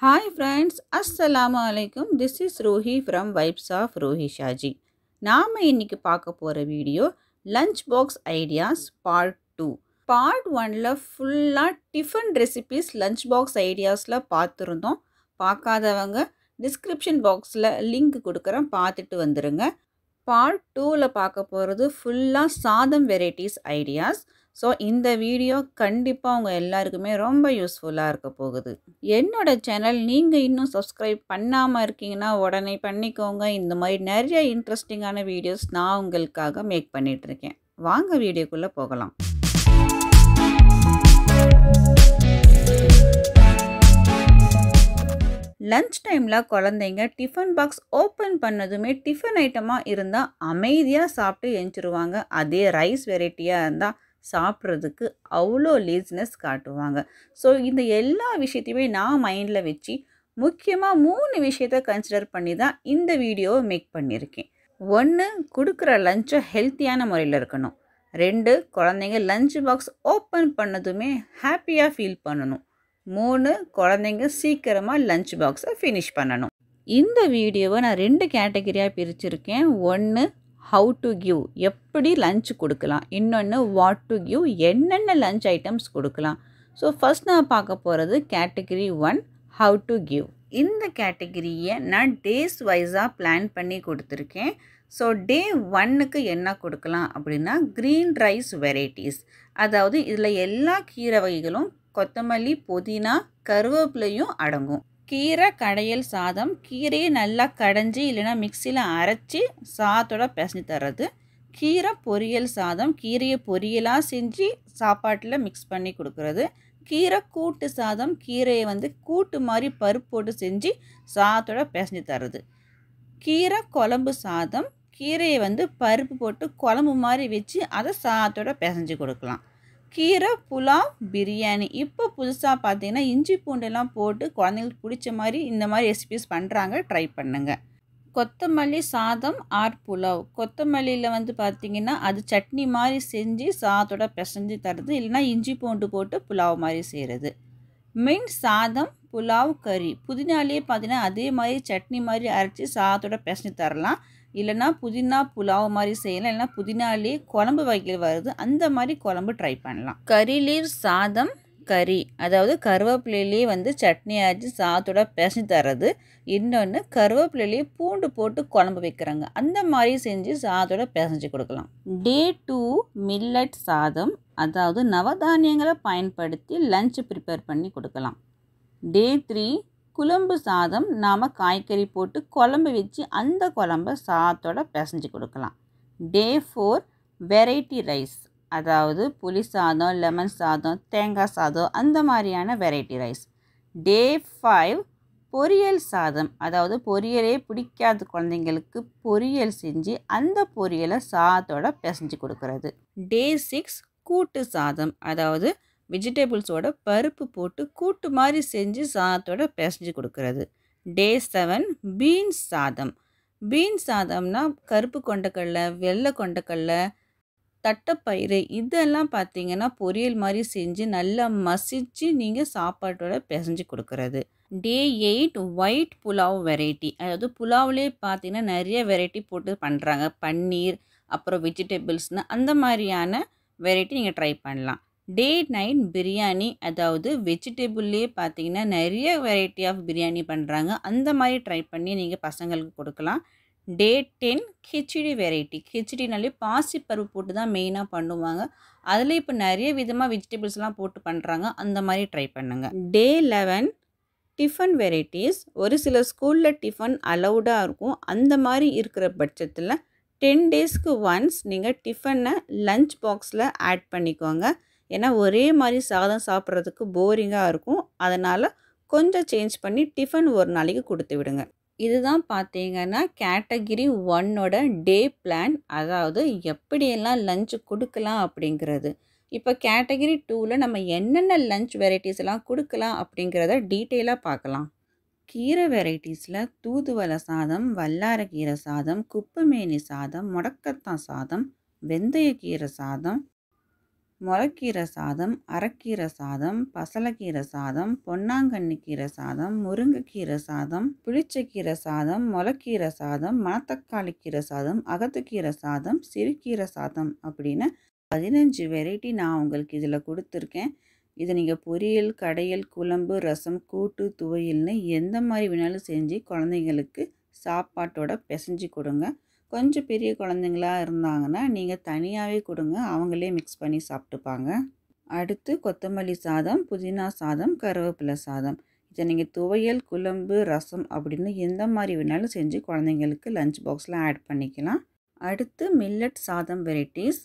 hi friends அஸ்ஸலாமு அலைக்கும் this is Rohi from vibes of Rohi Shaji நாம் இன்றைக்கி பார்க்க போகிற video lunch box ideas part two part ஒனில் ஃபுல்லாக டிஃபன் ரெசிபீஸ் லஞ்ச் பாக்ஸ் ஐடியாஸில் பார்த்துருந்தோம் பார்க்காதவங்க டிஸ்கிரிப்ஷன் பாக்ஸில் லிங்க் கொடுக்குறேன் பார்த்துட்டு வந்துடுங்க பார்ட் டூவில் பார்க்க போகிறது ஃபுல்லாக சாதம் வெரைட்டிஸ் ஐடியாஸ் ஸோ இந்த வீடியோ கண்டிப்பாக உங்கள் எல்லாருக்குமே ரொம்ப யூஸ்ஃபுல்லாக இருக்க போகுது என்னோடய சேனல் நீங்கள் இன்னும் சப்ஸ்கிரைப் பண்ணாமல் இருக்கீங்கன்னா உடனே பண்ணிக்கோங்க இந்த மாதிரி நிறைய இன்ட்ரெஸ்டிங்கான வீடியோஸ் நான் உங்களுக்காக மேக் பண்ணிகிட்ருக்கேன் வாங்க வீடியோக்குள்ளே போகலாம் லன்ச் டைமில் குழந்தைங்க டிஃபன் பாக்ஸ் ஓப்பன் பண்ணதுமே டிஃபன் ஐட்டமாக இருந்தால் அமைதியாக சாப்பிட்டு எஞ்சிருவாங்க அதே ரைஸ் வெரைட்டியாக இருந்தால் சாப்பிட்றதுக்கு அவ்வளோ லேஸ்னஸ் காட்டுவாங்க ஸோ இந்த எல்லா விஷயத்தையுமே நான் மைண்டில் வச்சு முக்கியமாக மூணு விஷயத்த கன்சிடர் பண்ணி தான் இந்த வீடியோவை மேக் பண்ணியிருக்கேன் ஒன்று கொடுக்குற லஞ்சம் ஹெல்த்தியான முறையில் இருக்கணும் ரெண்டு குழந்தைங்க லஞ்ச் பாக்ஸ் ஓப்பன் பண்ணதுமே ஹாப்பியாக ஃபீல் பண்ணணும் மூணு குழந்தைங்க சீக்கிரமாக லஞ்ச் பாக்ஸை ஃபினிஷ் பண்ணணும் இந்த வீடியோவை நான் ரெண்டு கேட்டகரியாக பிரிச்சிருக்கேன் ஒன்று ஹவு டு கிவ் எப்படி லஞ்ச் கொடுக்கலாம் இன்னொன்று வாட் டு கிவ் என்னென்ன லஞ்ச் ஐட்டம்ஸ் கொடுக்கலாம் ஸோ ஃபஸ்ட் நான் பார்க்க போகிறது category one how to give இந்த கேட்டகிரியை நான் டேஸ் வைஸாக பிளான் பண்ணி கொடுத்துருக்கேன் ஸோ டே ஒன்னுக்கு என்ன கொடுக்கலாம் அப்படின்னா க்ரீன் ரைஸ் வெரைட்டிஸ் அதாவது இதில் எல்லா கீரை வகைகளும் கொத்தமல்லி புதினா கருவேப்பிலையும் அடங்கும் கீரை கடையல் சாதம் கீரையை நல்லா கடைஞ்சி இல்லைனா மிக்சியில் அரைச்சி சாதத்தோட பிசஞ்சு தர்றது கீரை பொரியல் சாதம் கீரையை பொரியலாக செஞ்சு சாப்பாட்டில் மிக்ஸ் பண்ணி கொடுக்குறது கீரை கூட்டு சாதம் கீரையை வந்து கூட்டு மாதிரி பருப்பு போட்டு செஞ்சு சாதத்தோட பிசஞ்சு தர்றது கீரை குழம்பு சாதம் கீரையை வந்து பருப்பு போட்டு குழம்பு மாதிரி வச்சு அதை சாத்தோட பிசஞ்சு கொடுக்கலாம் கீரை புலாவ் பிரியாணி இப்போ புதுசாக பார்த்தீங்கன்னா இஞ்சி பூண்டெல்லாம் போட்டு குழந்தைங்களுக்கு பிடிச்ச மாதிரி இந்த மாதிரி ரெசிபிஸ் பண்ணுறாங்க ட்ரை பண்ணுங்கள் கொத்தமல்லி சாதம் ஆர் புலாவ் கொத்தமல்லியில் வந்து பார்த்திங்கன்னா அது சட்னி மாதிரி செஞ்சு சாதத்தோட பிசைஞ்சு தருது இல்லைனா இஞ்சி பூண்டு போட்டு புலாவ் மாதிரி செய்கிறது மீன் சாதம் புலாவ் கறி புதினாலேயே பார்த்தீங்கன்னா அதே மாதிரி சட்னி மாதிரி அரைச்சி சாதத்தோட பிசைஞ்சு தரலாம் இல்லைனா புதினா புலாவ் மாதிரி செய்யலாம் இல்லைனா புதினாலே குழம்பு வகையில் வருது அந்த மாதிரி குழம்பு ட்ரை பண்ணலாம் கறிலீர் சாதம் கறி அதாவது கருவேப்பிலையிலே வந்து சட்னி ஆச்சு சாதத்தோட பிசைஞ்சு தர்றது இன்னொன்று கருவேப்பிலையிலே பூண்டு போட்டு குழம்பு வைக்கிறாங்க அந்த மாதிரி செஞ்சு சாதத்தோட பேசஞ்சு கொடுக்கலாம் டே டூ மில்லட் சாதம் அதாவது நவதானியங்களை பயன்படுத்தி லஞ்ச் ப்ரிப்பேர் பண்ணி கொடுக்கலாம் டே த்ரீ குழம்பு சாதம் நாம் காய்கறி போட்டு குழம்பு வச்சு அந்த குழம்ப சாதத்தோட பிசைஞ்சு கொடுக்கலாம் டே ஃபோர் வெரைட்டி ரைஸ் அதாவது புளி சாதம் லெமன் சாதம் தேங்காய் சாதம் அந்த மாதிரியான வெரைட்டி ரைஸ் டே ஃபைவ் பொரியல் சாதம் அதாவது பொரியலே பிடிக்காத குழந்தைங்களுக்கு பொரியல் செஞ்சு அந்த பொரியலை சாதத்தோட பிசைஞ்சு கொடுக்கறது டே சிக்ஸ் கூட்டு சாதம் அதாவது வெஜிடேபிள்ஸோட பருப்பு போட்டு கூட்டு மாதிரி செஞ்சு சாதத்தோட பிசைஞ்சு கொடுக்கறது டே செவன் பீன்ஸ் சாதம் பீன்ஸ் சாதம்னா கருப்பு கொண்டக்கடலை வெள்ளை கொண்டக்கடலை தட்டைப்பயிறு இதெல்லாம் பார்த்தீங்கன்னா பொரியல் மாதிரி செஞ்சு நல்லா மசித்து நீங்கள் சாப்பாட்டோட பிசைஞ்சு கொடுக்கறது day eight white pulao variety அதாவது புலாவிலே பார்த்தீங்கன்னா நிறைய வெரைட்டி போட்டு பண்ணுறாங்க பன்னீர் அப்புறம் வெஜிடபிள்ஸ்னு அந்த மாதிரியான வெரைட்டி நீங்கள் ட்ரை பண்ணலாம் டே நைன் பிரியாணி அதாவது வெஜிடபிள்லேயே பார்த்தீங்கன்னா நிறைய வெரைட்டி ஆஃப் பிரியாணி பண்ணுறாங்க அந்த மாதிரி ட்ரை பண்ணி நீங்கள் பசங்களுக்கு கொடுக்கலாம் டே டென் கிச்சடி வெரைட்டி கிச்சடினாலே பாசிப்பருப்பு போட்டு தான் மெயினாக பண்ணுவாங்க அதில் இப்போ நிறைய விதமாக வெஜிடபிள்ஸ்லாம் போட்டு பண்ணுறாங்க அந்த மாதிரி ட்ரை பண்ணுங்கள் டே லெவன் டிஃபன் வெரைட்டிஸ் ஒரு சில ஸ்கூலில் டிஃபன் அலௌடாக இருக்கும் அந்த மாதிரி இருக்கிற பட்சத்தில் டென் டேஸ்க்கு ஒன்ஸ் நீங்கள் டிஃபனை லஞ்ச் பாக்ஸில் ஆட் பண்ணிக்கோங்க ஏன்னா ஒரே மாதிரி சாதம் சாப்பிட்றதுக்கு போரிங்காக இருக்கும் அதனால் கொஞ்சம் சேஞ்ச் பண்ணி டிஃபன் ஒரு நாளைக்கு கொடுத்து விடுங்க இதுதான் பார்த்தீங்கன்னா கேட்டகிரி ஒன்னோட டே பிளான் அதாவது எப்படியெல்லாம் லஞ்ச் கொடுக்கலாம் அப்படிங்கிறது இப்போ கேட்டகிரி டூவில் நம்ம என்னென்ன லஞ்ச் வெரைட்டிஸ் எல்லாம் கொடுக்கலாம் அப்படிங்கிறத டீட்டெயிலாக பார்க்கலாம் கீரை வெரைட்டிஸில் தூதுவலை சாதம் வல்லாரக்கீரை சாதம் குப்பைமேனி சாதம் முடக்கத்தான் சாதம் வெந்தயக்கீரை சாதம் முளைக்கீரை சாதம் அரைக்கீரை சாதம் பசலக்கீரை சாதம் பொன்னாங்கண்ணி கீரை சாதம் முருங்கைக்கீரை சாதம் புளிச்சக்கீரை சாதம் முளைக்கீரை சாதம் மணத்தக்காளி கீரை சாதம் அகத்துக்கீரை சாதம் சிறுகீரை சாதம் அப்படின்னு பதினஞ்சு வெரைட்டி நான் உங்களுக்கு இதில் கொடுத்துருக்கேன் இதை நீங்கள் பொரியல் கடையல் குழம்பு ரசம் கூட்டு துவையல்னு எந்த மாதிரி வேணாலும் செஞ்சு குழந்தைங்களுக்கு சாப்பாட்டோட பிசைஞ்சு கொடுங்க கொஞ்சம் பெரிய குழந்தைங்களாக இருந்தாங்கன்னா நீங்கள் தனியாகவே கொடுங்க அவங்களே மிக்ஸ் பண்ணி சாப்பிட்டுப்பாங்க அடுத்து கொத்தமல்லி சாதம் புதினா சாதம் கருவேப்பிலை சாதம் இதை நீங்கள் துவையல் குழம்பு ரசம் அப்படின்னு எந்த மாதிரி வேணாலும் செஞ்சு குழந்தைங்களுக்கு லஞ்ச் பாக்ஸில் ஆட் பண்ணிக்கலாம் அடுத்து மில்லட் சாதம் வெரைட்டிஸ்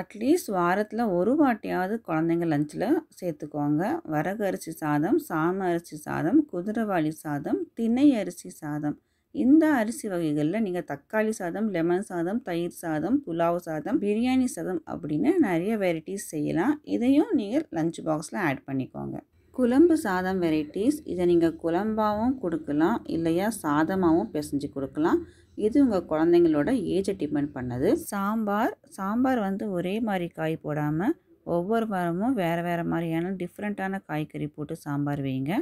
அட்லீஸ்ட் வாரத்தில் ஒரு வாட்டியாவது குழந்தைங்க லஞ்சில் சேர்த்துக்கோங்க வரகு அரிசி சாதம் சாம அரிசி சாதம் குதிரைவாளி சாதம் திணை அரிசி சாதம் இந்த அரிசி வகைகளில் நீங்கள் தக்காளி சாதம் லெமன் சாதம் தயிர் சாதம் புலாவ் சாதம் பிரியாணி சாதம் அப்படின்னு நிறைய வெரைட்டிஸ் செய்யலாம் இதையும் நீங்கள் லஞ்ச் பாக்ஸில் ஆட் பண்ணிக்கோங்க குழம்பு சாதம் வெரைட்டிஸ் இதை நீங்கள் குழம்பாகவும் கொடுக்கலாம் இல்லையா சாதமாகவும் பிசைஞ்சு கொடுக்கலாம் இது உங்கள் குழந்தைங்களோட ஏஜை டிபெண்ட் பண்ணது சாம்பார் சாம்பார் வந்து ஒரே மாதிரி காய் போடாமல் ஒவ்வொரு வாரமும் வேறு வேறு மாதிரியான டிஃப்ரெண்ட்டான காய்கறி போட்டு சாம்பார் வைங்க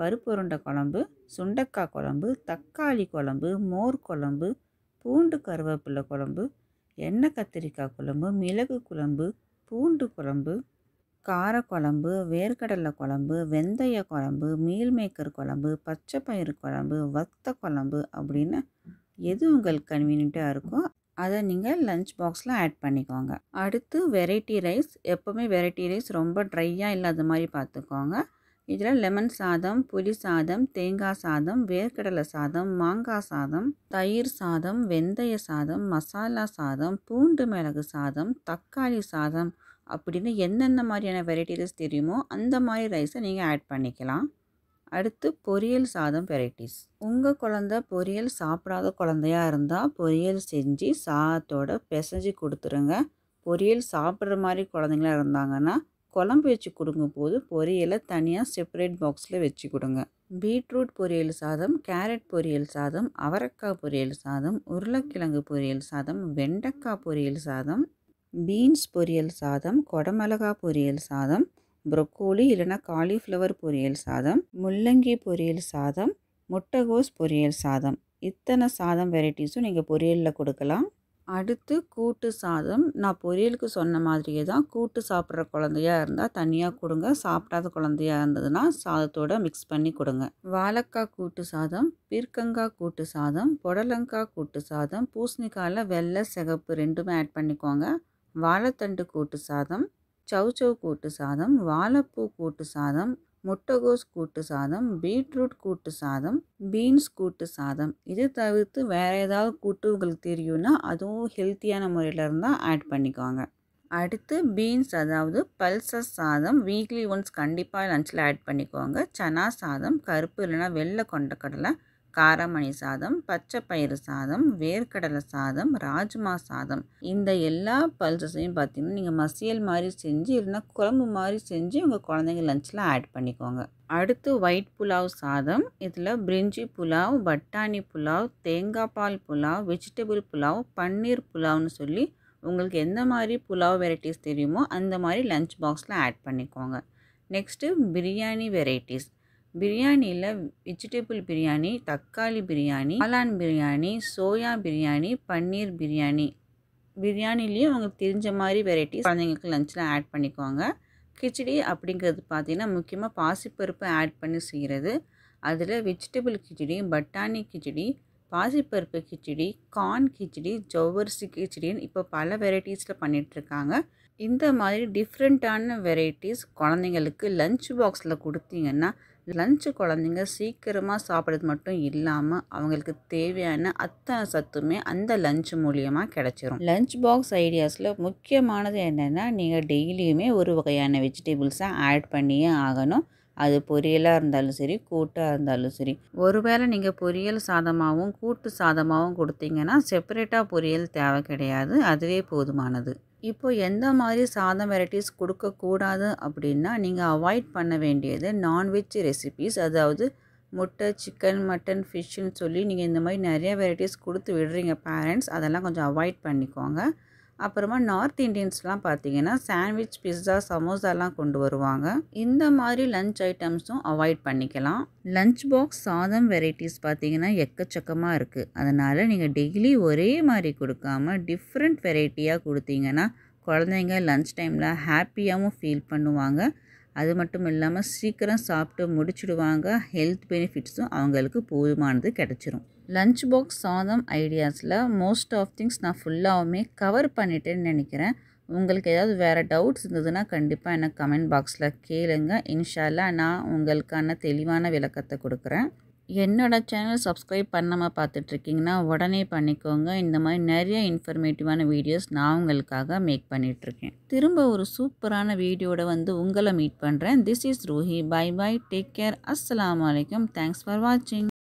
பருப்புருண்டை குழம்பு சுண்டக்காய் குழம்பு தக்காளி குழம்பு மோர் குழம்பு பூண்டு கருவேப்பிலை குழம்பு எண்ணெய் கத்திரிக்காய் குழம்பு மிளகு குழம்பு பூண்டு குழம்பு கார குழம்பு வேர்க்கடலை குழம்பு வெந்தய குழம்பு மீல் மேக்கர் குழம்பு பச்சை பயிறு குழம்பு வத்த குழம்பு அப்படின்னு எது உங்களுக்கு கன்வீனியண்ட்டாக இருக்கோ அதை நீங்கள் லஞ்ச் பாக்ஸில் ஆட் பண்ணிக்கோங்க அடுத்து வெரைட்டி ரைஸ் எப்போவுமே வெரைட்டி ரைஸ் ரொம்ப ட்ரையாக இல்லாத மாதிரி பார்த்துக்கோங்க இதில் லெமன் சாதம் புளி சாதம் தேங்காய் சாதம் வேர்க்கடலை சாதம் மாங்காய் சாதம் தயிர் சாதம் வெந்தய சாதம் மசாலா சாதம் பூண்டு மிளகு சாதம் தக்காளி சாதம் அப்படின்னு என்னென்ன மாதிரியான வெரைட்டிஸ் தெரியுமோ அந்த மாதிரி ரைஸை நீங்கள் ஆட் பண்ணிக்கலாம் அடுத்து பொரியல் சாதம் வெரைட்டிஸ் உங்கள் குழந்த பொரியல் சாப்பிடாத குழந்தையா இருந்தால் பொரியல் செஞ்சு சாதத்தோடு பிசைஞ்சு கொடுத்துருங்க பொரியல் சாப்பிட்ற மாதிரி குழந்தைங்களா இருந்தாங்கன்னா குழம்பு வச்சு போது பொரியலை தனியாக செப்பரேட் பாக்ஸில் வச்சு கொடுங்க பீட்ரூட் பொரியல் சாதம் கேரட் பொரியல் சாதம் அவரக்காய் பொரியல் சாதம் உருளைக்கிழங்கு பொரியல் சாதம் வெண்டைக்காய் பொரியல் சாதம் பீன்ஸ் பொரியல் சாதம் கொடமிளகா பொரியல் சாதம் புரொக்கோலி இல்லைனா காலிஃப்ளவர் பொரியல் சாதம் முள்ளங்கி பொரியல் சாதம் முட்டைகோஸ் பொரியல் சாதம் இத்தனை சாதம் வெரைட்டிஸும் நீங்கள் பொரியலில் கொடுக்கலாம் அடுத்து கூட்டு சாதம் நான் பொரியலுக்கு சொன்ன மாதிரியே தான் கூட்டு சாப்பிட்ற குழந்தையா இருந்தால் தனியாக கொடுங்க சாப்பிடாத குழந்தையா இருந்ததுன்னா சாதத்தோடு மிக்ஸ் பண்ணி கொடுங்க வாழைக்காய் கூட்டு சாதம் பீர்க்கங்காய் கூட்டு சாதம் புடலங்காய் கூட்டு சாதம் பூசணிக்காயில் வெள்ளை சிகப்பு ரெண்டுமே ஆட் பண்ணிக்கோங்க வாழைத்தண்டு கூட்டு சாதம் சவுச்சவு கூட்டு சாதம் வாழைப்பூ கூட்டு சாதம் முட்டைகோஸ் கூட்டு சாதம் பீட்ரூட் கூட்டு சாதம் பீன்ஸ் கூட்டு சாதம் இது தவிர்த்து வேறு ஏதாவது கூட்டு உங்களுக்கு தெரியும்னா அதுவும் ஹெல்த்தியான முறையில் இருந்தால் ஆட் பண்ணிக்கோங்க அடுத்து பீன்ஸ் அதாவது பல்சஸ் சாதம் வீக்லி ஒன்ஸ் கண்டிப்பாக லஞ்சில் ஆட் பண்ணிக்கோங்க சனா சாதம் கருப்பு இல்லைனா வெள்ளை கொண்டக்கடலை காரமணி சாதம் பச்சை பயிறு சாதம் வேர்க்கடலை சாதம் ராஜ்மா சாதம் இந்த எல்லா பல்சஸையும் பார்த்திங்கன்னா நீங்கள் மசியல் மாதிரி செஞ்சு இல்லைனா குழம்பு மாதிரி செஞ்சு உங்கள் குழந்தைங்க லஞ்சில் ஆட் பண்ணிக்கோங்க அடுத்து ஒயிட் புலாவ் சாதம் இதில் பிரிஞ்சி புலாவ் பட்டாணி புலாவ் தேங்காய் பால் புலாவ் வெஜிடபிள் புலாவ் பன்னீர் புலாவ்னு சொல்லி உங்களுக்கு எந்த மாதிரி புலாவ் வெரைட்டிஸ் தெரியுமோ அந்த மாதிரி லஞ்ச் பாக்ஸில் ஆட் பண்ணிக்கோங்க நெக்ஸ்ட்டு பிரியாணி வெரைட்டிஸ் பிரியாணியில் வெஜிடபிள் பிரியாணி தக்காளி பிரியாணி காளான் பிரியாணி சோயா பிரியாணி பன்னீர் பிரியாணி பிரியாணிலையும் அவங்களுக்கு தெரிஞ்ச மாதிரி வெரைட்டிஸ் குழந்தைங்களுக்கு லஞ்சில் ஆட் பண்ணிக்குவாங்க கிச்சடி அப்படிங்கிறது பார்த்திங்கன்னா முக்கியமாக பாசிப்பருப்பு ஆட் பண்ணி செய்கிறது அதில் வெஜிடபிள் கிச்சடி பட்டாணி கிச்சடி பாசிப்பருப்பு கிச்சடி கார்ன் கிச்சடி ஜவ்வரிசி கிச்சடின்னு இப்போ பல வெரைட்டிஸில் பண்ணிகிட்ருக்காங்க இந்த மாதிரி டிஃப்ரெண்ட்டான வெரைட்டிஸ் குழந்தைங்களுக்கு லஞ்ச் பாக்ஸில் கொடுத்தீங்கன்னா லஞ்சு குழந்தைங்க சீக்கிரமாக சாப்பிட்றது மட்டும் இல்லாமல் அவங்களுக்கு தேவையான அத்தனை சத்துமே அந்த லஞ்ச் மூலியமாக கிடச்சிரும் லஞ்ச் பாக்ஸ் ஐடியாஸில் முக்கியமானது என்னென்னா நீங்கள் டெய்லியுமே ஒரு வகையான வெஜிடபிள்ஸை ஆட் பண்ணியே ஆகணும் அது பொரியலாக இருந்தாலும் சரி கூட்டாக இருந்தாலும் சரி ஒருவேளை நீங்கள் பொரியல் சாதமாகவும் கூட்டு சாதமாகவும் கொடுத்தீங்கன்னா செப்பரேட்டாக பொரியல் தேவை கிடையாது அதுவே போதுமானது இப்போ எந்த மாதிரி சாதம் வெரைட்டிஸ் கொடுக்கக்கூடாது அப்படின்னா நீங்கள் அவாய்ட் பண்ண வேண்டியது நான்வெஜ் ரெசிபீஸ் அதாவது முட்டை சிக்கன் மட்டன் ஃபிஷ்ஷுன்னு சொல்லி நீங்கள் இந்த மாதிரி நிறைய வெரைட்டிஸ் கொடுத்து விடுறீங்க பேரண்ட்ஸ் அதெல்லாம் கொஞ்சம் அவாய்ட் பண்ணிக்கோங்க அப்புறமா நார்த் இண்டியன்ஸ்லாம் பார்த்தீங்கன்னா சாண்ட்விச் பிஸ்ஸா சமோசாலாம் கொண்டு வருவாங்க இந்த மாதிரி லஞ்ச் ஐட்டம்ஸும் அவாய்ட் பண்ணிக்கலாம் லஞ்ச் பாக்ஸ் சாதம் வெரைட்டிஸ் பார்த்தீங்கன்னா எக்கச்சக்கமாக இருக்குது அதனால் நீங்கள் டெய்லி ஒரே மாதிரி கொடுக்காம டிஃப்ரெண்ட் வெரைட்டியாக கொடுத்தீங்கன்னா குழந்தைங்க லன்ச் டைமில் ஹாப்பியாகவும் ஃபீல் பண்ணுவாங்க அது மட்டும் இல்லாமல் சீக்கிரம் சாப்பிட்டு முடிச்சுடுவாங்க ஹெல்த் பெனிஃபிட்ஸும் அவங்களுக்கு போதுமானது கிடச்சிரும் லஞ்ச் பாக்ஸ் சாதம் ஐடியாஸில் மோஸ்ட் ஆஃப் திங்ஸ் நான் ஃபுல்லாகவுமே கவர் பண்ணிட்டேன்னு நினைக்கிறேன் உங்களுக்கு ஏதாவது வேறு டவுட்ஸ் இருந்ததுன்னா கண்டிப்பாக எனக்கு கமெண்ட் பாக்ஸில் கேளுங்க இன்ஷால்லா நான் உங்களுக்கான தெளிவான விளக்கத்தை கொடுக்குறேன் என்னோடய சேனல் சப்ஸ்கிரைப் பண்ணாமல் பார்த்துட்ருக்கீங்கன்னா உடனே பண்ணிக்கோங்க இந்த மாதிரி நிறைய இன்ஃபர்மேட்டிவான வீடியோஸ் நான் உங்களுக்காக மேக் பண்ணிகிட்ருக்கேன் திரும்ப ஒரு சூப்பரான வீடியோட வந்து உங்களை மீட் பண்ணுறேன் this is Roohi bye bye take care அஸ்லாம் வலைக்கம் தேங்க்ஸ் ஃபார் வாட்சிங்